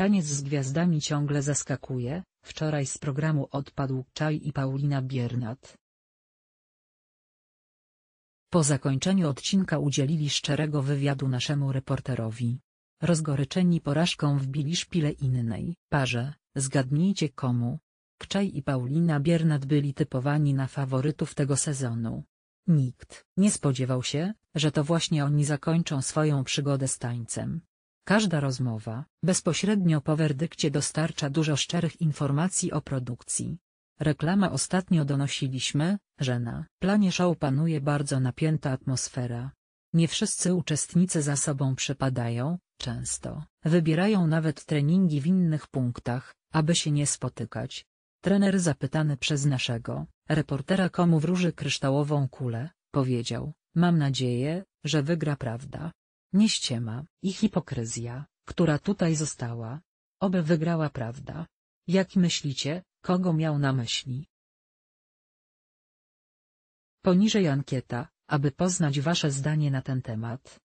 Taniec z gwiazdami ciągle zaskakuje, wczoraj z programu odpadł Czaj i Paulina Biernat. Po zakończeniu odcinka udzielili szczerego wywiadu naszemu reporterowi. Rozgoryczeni porażką wbili szpile innej parze, zgadnijcie komu. Kczaj i Paulina Biernat byli typowani na faworytów tego sezonu. Nikt nie spodziewał się, że to właśnie oni zakończą swoją przygodę z tańcem. Każda rozmowa, bezpośrednio po werdykcie dostarcza dużo szczerych informacji o produkcji. Reklama Ostatnio donosiliśmy, że na planie show panuje bardzo napięta atmosfera. Nie wszyscy uczestnicy za sobą przepadają, często wybierają nawet treningi w innych punktach, aby się nie spotykać. Trener zapytany przez naszego reportera komu wróży kryształową kulę, powiedział, mam nadzieję, że wygra prawda. Nieściema i hipokryzja, która tutaj została. Oby wygrała prawda. Jak myślicie, kogo miał na myśli? Poniżej ankieta, aby poznać Wasze zdanie na ten temat.